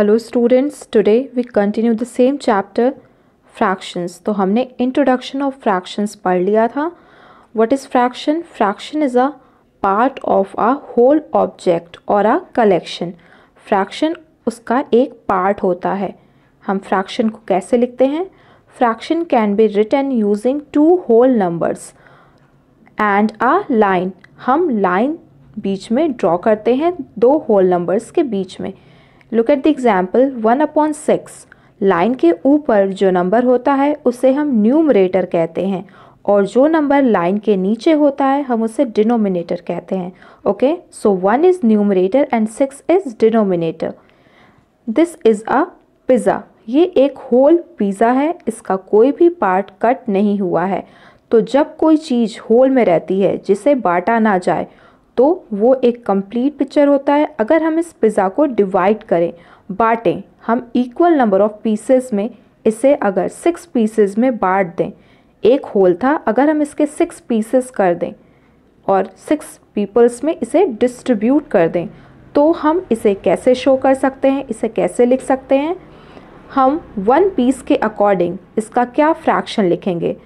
hello students today we continue the same chapter fractions तो हमने introduction of fractions पढ़ लिया था what is fraction fraction is a part of a whole object और a collection fraction उसका एक part होता है हम फ्रैक्शन को कैसे लिखते हैं fraction can be written using two whole numbers and a line हम लाइन बीच में ड्रॉ करते हैं दो होल नंबर्स के बीच में look at the example one upon six line के ऊपर जो नंबर होता है उसे हम न्यूमरेटर कहते हैं और जो नंबर लाइन के नीचे होता है हम उसे डिनोमिनेटर कहते हैं okay so one is numerator and six is denominator this is a pizza ये एक होल पिज़्ज़ा है इसका कोई भी पार्ट कट नहीं हुआ है तो जब कोई चीज़ होल में रहती है जिसे बांटा ना जाए तो वो एक कंप्लीट पिक्चर होता है अगर हम इस पिज़्ज़ा को डिवाइड करें बाटें हम इक्वल नंबर ऑफ़ पीसेस में इसे अगर सिक्स पीसेस में बांट दें एक होल था अगर हम इसके सिक्स पीसेस कर दें और सिक्स पीपल्स में इसे डिस्ट्रीब्यूट कर दें तो हम इसे कैसे शो कर सकते हैं इसे कैसे लिख सकते हैं हम वन पीस के अकॉर्डिंग इसका क्या फ्रैक्शन लिखेंगे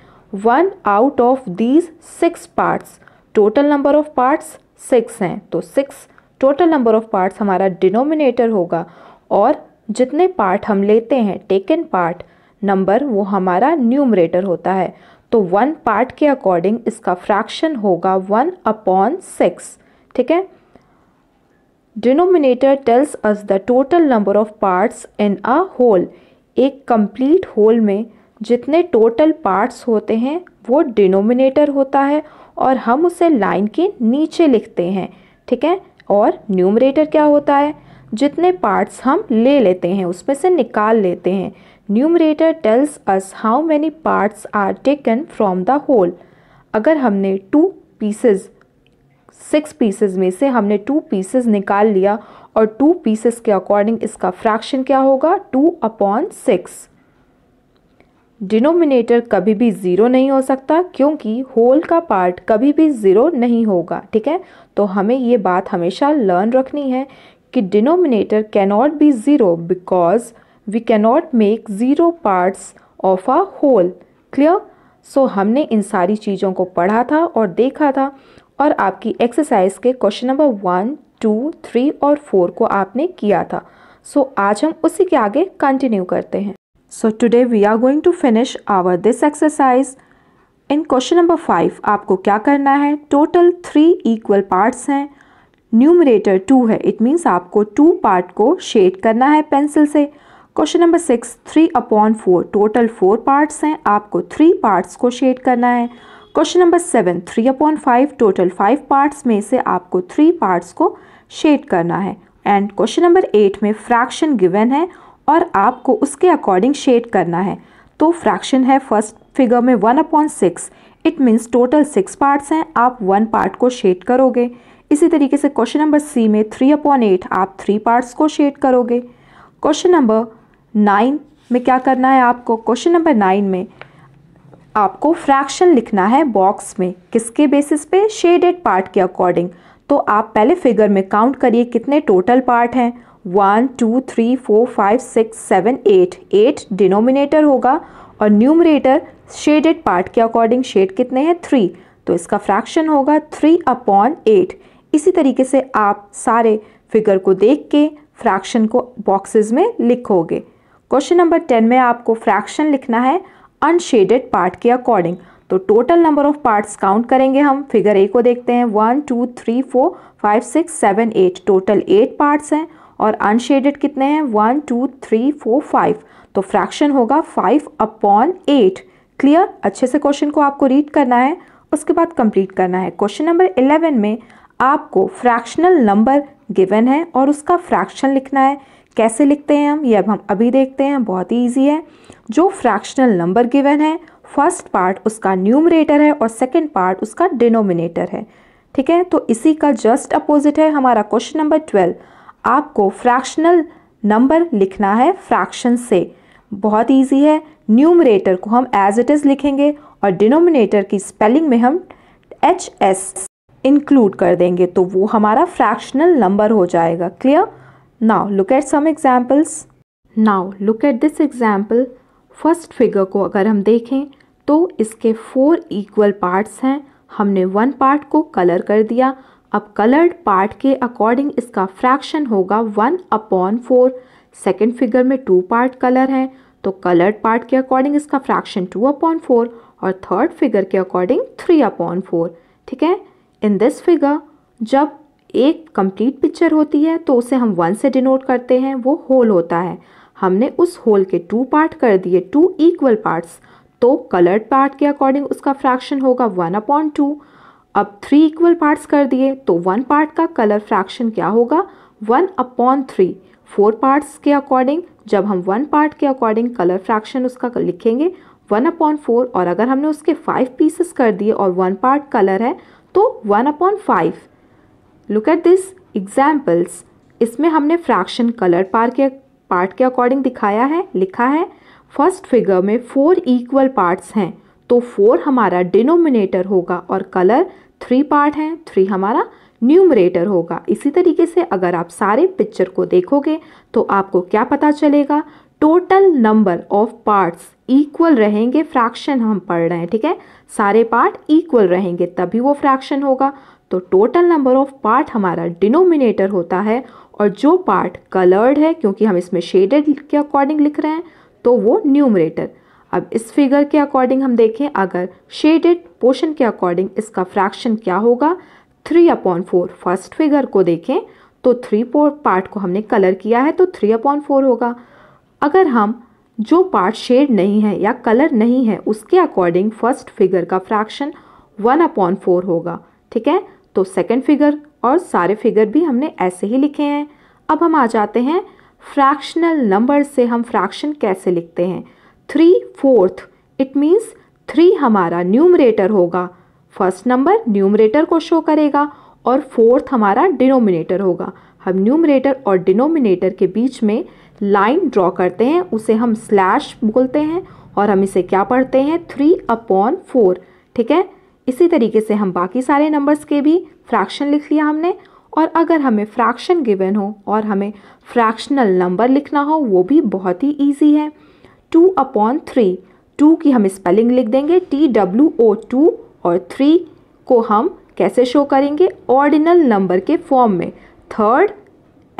one out of these six parts total number of parts six हैं तो six total number of parts हमारा डिनोमिनेटर होगा और जितने पार्ट हम लेते हैं टेकन पार्ट नंबर वो हमारा न्यूमरेटर होता है तो वन पार्ट के अकॉर्डिंग इसका फ्रैक्शन होगा वन अपॉन सिक्स ठीक है denominator tells us the total number of parts in a whole एक कंप्लीट होल में जितने टोटल पार्ट्स होते हैं वो डिनोमिनेटर होता है और हम उसे लाइन के नीचे लिखते हैं ठीक है और न्यूमरेटर क्या होता है जितने पार्ट्स हम ले लेते हैं उसमें से निकाल लेते हैं numerator tells us how many parts are taken from the whole अगर हमने टू पीसेस सिक्स पीसेस में से हमने टू पीसेस निकाल लिया और टू पीसेस के अकॉर्डिंग इसका फ्रैक्शन क्या होगा टू अपॉन सिक्स डिनोमिनेटर कभी भी ज़ीरो नहीं हो सकता क्योंकि होल का पार्ट कभी भी ज़ीरो नहीं होगा ठीक है तो हमें ये बात हमेशा लर्न रखनी है कि denominator cannot be zero because we cannot make zero parts of a whole clear so हमने इन सारी चीज़ों को पढ़ा था और देखा था और आपकी एक्सरसाइज के question number one two three और फोर को आपने किया था सो so, आज हम उसी के आगे कंटिन्यू करते हैं so today we are going to finish our this exercise in question number five आपको क्या करना है टोटल थ्री इक्वल पार्ट्स हैं न्यूमरेटर टू है इट मीन्स आपको टू पार्ट को शेड करना है पेंसिल से question number six three upon four total four parts हैं आपको थ्री पार्ट्स को शेड करना है question number seven three upon five total five parts में से आपको थ्री पार्ट्स को शेड करना है एंड क्वेश्चन नंबर एट में फ्रैक्शन गिवन है और आपको उसके अकॉर्डिंग शेड करना है तो फ्रैक्शन है फर्स्ट फिगर में one upon six it means total six parts हैं आप वन पार्ट को शेड करोगे इसी तरीके से क्वेश्चन नंबर सी में थ्री अपॉन एट आप थ्री पार्ट्स को शेड करोगे क्वेश्चन नंबर नाइन में क्या करना है आपको क्वेश्चन नंबर नाइन में आपको फ्रैक्शन लिखना है बॉक्स में किसके बेसिस पे शेडेड पार्ट के अकॉर्डिंग तो आप पहले फिगर में काउंट करिए कितने टोटल पार्ट हैं one two three four five six seven eight eight denominator होगा और न्यूमरेटर शेडेड पार्ट के अकॉर्डिंग शेड कितने हैं थ्री तो इसका फ्रैक्शन होगा थ्री अपॉन एट इसी तरीके से आप सारे फिगर को देख के फ्रैक्शन को बॉक्सेस में लिखोगे क्वेश्चन नंबर टेन में आपको फ्रैक्शन लिखना है अनशेडेड पार्ट के अकॉर्डिंग तो total number of parts count करेंगे हम फिगर ए को देखते हैं one two three four five six seven eight total eight parts हैं और अनशेडेड कितने हैं one two three four five तो फ्रैक्शन होगा फाइव अपॉन एट क्लियर अच्छे से क्वेश्चन को आपको रीड करना है उसके बाद कंप्लीट करना है क्वेश्चन नंबर इलेवन में आपको फ्रैक्शनल नंबर गिवन है और उसका फ्रैक्शन लिखना है कैसे लिखते हैं हम ये अब हम अभी देखते हैं बहुत ही ईजी है जो फ्रैक्शनल नंबर गिवन है फर्स्ट पार्ट उसका न्यूमरेटर है और सेकेंड पार्ट उसका डिनोमिनेटर है ठीक है तो इसी का जस्ट अपोजिट है हमारा क्वेश्चन नंबर ट्वेल्व आपको फ्रैक्शनल नंबर लिखना है फ्रैक्शन से बहुत ईजी है न्यूमरेटर को हम एज इट इज़ लिखेंगे और डिनोमिनेटर की स्पेलिंग में हम एच एस इंक्लूड कर देंगे तो वो हमारा फ्रैक्शनल नंबर हो जाएगा clear now look at some examples now look at this example first figure को अगर हम देखें तो इसके फोर इक्वल पार्ट्स हैं हमने वन पार्ट को कलर कर दिया अब कलर्ड पार्ट के अकॉर्डिंग इसका फ्रैक्शन होगा one upon four second figure में टू पार्ट कलर हैं तो कलर्ड पार्ट के अकॉर्डिंग इसका फ्रैक्शन टू अपॉन फोर और थर्ड फिगर के अकॉर्डिंग थ्री अपॉन फोर ठीक है इन दिस फिगर जब एक कंप्लीट पिक्चर होती है तो उसे हम वन से डिनोट करते हैं वो होल होता है हमने उस होल के टू पार्ट कर दिए टू इक्वल पार्ट्स तो कलर्ड पार्ट के अकॉर्डिंग उसका फ्रैक्शन होगा वन अपॉन टू अब थ्री इक्वल पार्ट्स कर दिए तो वन पार्ट का कलर फ्रैक्शन क्या होगा one upon three four parts के अकॉर्डिंग जब हम वन पार्ट के अकॉर्डिंग कलर फ्रैक्शन उसका लिखेंगे वन अपॉन फोर और अगर हमने उसके फाइव पीसेस कर दिए और वन पार्ट कलर है तो one upon five look at this examples इसमें हमने फ्रैक्शन कलर पार के पार्ट के अकॉर्डिंग दिखाया है लिखा है फर्स्ट फिगर में फोर इक्वल पार्ट्स हैं तो फोर हमारा डिनोमिनेटर होगा और कलर थ्री पार्ट हैं थ्री हमारा न्यूमरेटर होगा इसी तरीके से अगर आप सारे पिक्चर को देखोगे तो आपको क्या पता चलेगा total number of parts equal रहेंगे फ्रैक्शन हम पढ़ रहे हैं ठीक है सारे पार्ट इक्वल रहेंगे तभी वो फ्रैक्शन होगा तो टोटल नंबर ऑफ पार्ट हमारा डिनोमिनेटर होता है और जो पार्ट कलर्ड है क्योंकि हम इसमें शेडेड के अकॉर्डिंग लिख रहे हैं तो वो न्यूमरेटर अब इस फिगर के अकॉर्डिंग हम देखें अगर शेडेड पोर्शन के अकॉर्डिंग इसका फ्रैक्शन क्या होगा three upon four first figure को देखें तो थ्री पार्ट को हमने कलर किया है तो थ्री अपॉन फोर होगा अगर हम जो पार्ट शेड नहीं है या कलर नहीं है उसके अकॉर्डिंग फर्स्ट फिगर का फ्रैक्शन वन अपॉन फोर होगा ठीक है तो सेकेंड फिगर और सारे फिगर भी हमने ऐसे ही लिखे हैं अब हम आ जाते हैं फ्रैक्शनल नंबर से हम फ्रैक्शन कैसे लिखते हैं three fourth it means three हमारा न्यूमरेटर होगा फर्स्ट नंबर न्यूमरेटर को शो करेगा और फोर्थ हमारा डिनोमिनेटर होगा हम न्यूमरेटर और डिनोमिनेटर के बीच में लाइन ड्रॉ करते हैं उसे हम स्लैश बोलते हैं और हम इसे क्या पढ़ते हैं थ्री अपॉन फोर ठीक है इसी तरीके से हम बाकी सारे नंबर्स के भी फ्रैक्शन लिख लिया हमने और अगर हमें फ्रैक्शन गिवन हो और हमें फ्रैक्शनल नंबर लिखना हो वो भी बहुत ही ईजी है टू अपॉन थ्री टू की हम स्पेलिंग लिख देंगे टी डब्ल्यू ओ टू और थ्री को हम कैसे शो करेंगे ऑर्डिनल नंबर के फॉर्म में थर्ड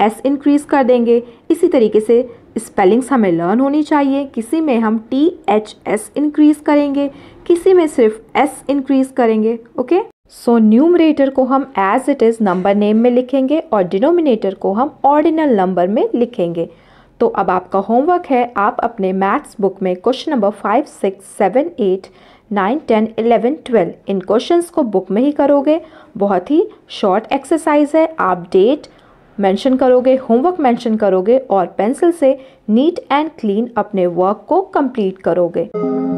एस इंक्रीज़ कर देंगे इसी तरीके से स्पेलिंग्स हमें लर्न होनी चाहिए किसी में हम टी एच एस इंक्रीज़ करेंगे किसी में सिर्फ एस इंक्रीज़ करेंगे ओके सो न्यूमरेटर को हम as it is number name में लिखेंगे और डिनोमिनेटर को हम ऑर्डिनल नंबर में लिखेंगे तो अब आपका होमवर्क है आप अपने मैथ्स बुक में question number five six seven eight nine ten eleven twelve इन क्वेश्चंस को बुक में ही करोगे बहुत ही शॉर्ट एक्सरसाइज है आप डेट मेंशन करोगे होमवर्क मेंशन करोगे और पेंसिल से नीट एंड क्लीन अपने वर्क को कंप्लीट करोगे